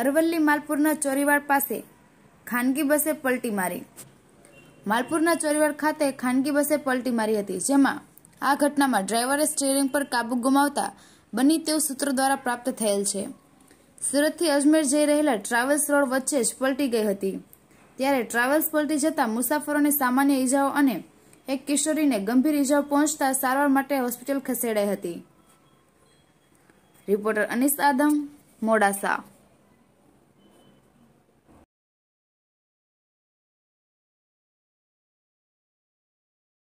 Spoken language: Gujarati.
અરવલ્લી માલપુરના ચોરીવાડ પાસે ખાનગી બસે પલટી મારી માલપુરના ચોરીવાડ ખાતે ખાનગી બસે પલટી મારી હતી જેમાં આ ઘટનામાં ડ્રાઈવરે સ્ટીયરિંગ પર કાબુ ગુમાવતા બની તેવું સૂત્રો દ્વારા પ્રાપ્ત થયેલ છે સુરતથી અજમેર જઈ રહેલા ટ્રાવેલ્સ રોડ વચ્ચે જ પલટી ગઈ હતી ત્યારે ટ્રાવેલ્સ પલટી જતા મુસાફરોને સામાન્ય ઈજાઓ અને એક કિશોરીને ગંભીર ઈજાઓ પહોંચતા સારવાર માટે હોસ્પિટલ ખસેડાઈ હતી રિપોર્ટર અનિસ આદમ મોડાસા